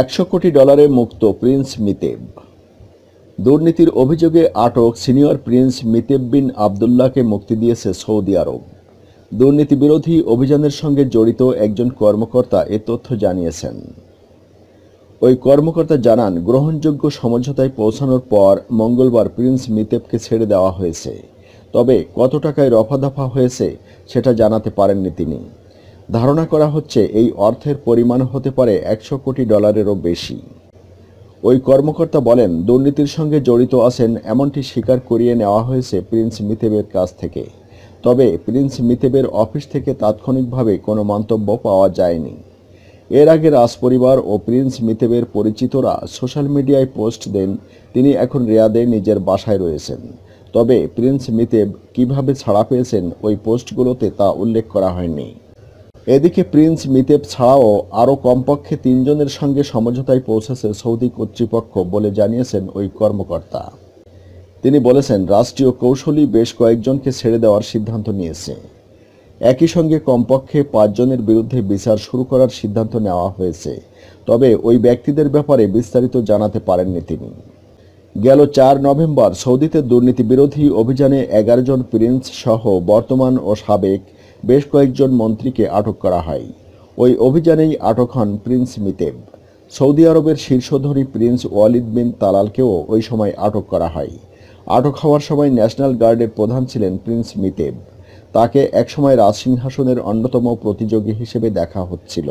একশো কোটি ডলারে মুক্ত প্রিন্স মিতেব দুর্নীতির অভিযোগে আটক সিনিয়র প্রিন্স মিতেব বিন আবদুল্লাহকে মুক্তি দিয়েছে সৌদি আরব দুর্নীতি বিরোধী অভিযানের সঙ্গে জড়িত একজন কর্মকর্তা এ তথ্য জানিয়েছেন ওই কর্মকর্তা জানান গ্রহণযোগ্য সমঝোতায় পৌঁছানোর পর মঙ্গলবার প্রিন্স মিতেবকে ছেড়ে দেওয়া হয়েছে তবে কত টাকায় রফাদফা হয়েছে সেটা জানাতে পারেননি তিনি ধারণা করা হচ্ছে এই অর্থের পরিমাণ হতে পারে একশো কোটি ডলারেরও বেশি ওই কর্মকর্তা বলেন দুর্নীতির সঙ্গে জড়িত আছেন এমনটি স্বীকার করিয়ে নেওয়া হয়েছে প্রিন্স মিতেবের কাছ থেকে তবে প্রিন্স মিতেবের অফিস থেকে তাৎক্ষণিকভাবে কোনো মন্তব্য পাওয়া যায়নি এর আগে রাজপরিবার ও প্রিন্স মিতেবের পরিচিতরা সোশ্যাল মিডিয়ায় পোস্ট দেন তিনি এখন রিয়াদে নিজের বাসায় রয়েছেন তবে প্রিন্স মিতেব কিভাবে ছাড়া পেয়েছেন ওই পোস্টগুলোতে তা উল্লেখ করা হয়নি এদিকে প্রিন্স মিতেব ছাড়াও আরও কমপক্ষে তিনজনের সঙ্গে সমঝোতায় পৌঁছেছে সৌদি কর্তৃপক্ষ বলে জানিয়েছেন ওই কর্মকর্তা তিনি বলেছেন রাষ্ট্রীয় কৌশলী বেশ কয়েকজনকে ছেড়ে দেওয়ার সিদ্ধান্ত নিয়েছে একই সঙ্গে কমপক্ষে পাঁচজনের বিরুদ্ধে বিচার শুরু করার সিদ্ধান্ত নেওয়া হয়েছে তবে ওই ব্যক্তিদের ব্যাপারে বিস্তারিত জানাতে পারেননি তিনি গেল চার নভেম্বর সৌদিতে দুর্নীতি বিরোধী অভিযানে এগারো জন প্রিন্স সহ বর্তমান ও সাবেক বেশ কয়েকজন মন্ত্রীকে আটক করা হয় ওই অভিযানেই আটক হন প্রিন্স মিতেব সৌদি আরবের শীর্ষধনী প্রিন্স ওয়ালিদ বিন তালালকেও ওই সময় আটক করা হয় আটক হওয়ার সময় ন্যাশনাল গার্ডের প্রধান ছিলেন প্রিন্স মিতেব তাকে একসময় রাজসিংহাসনের অন্যতম প্রতিযোগী হিসেবে দেখা হচ্ছিল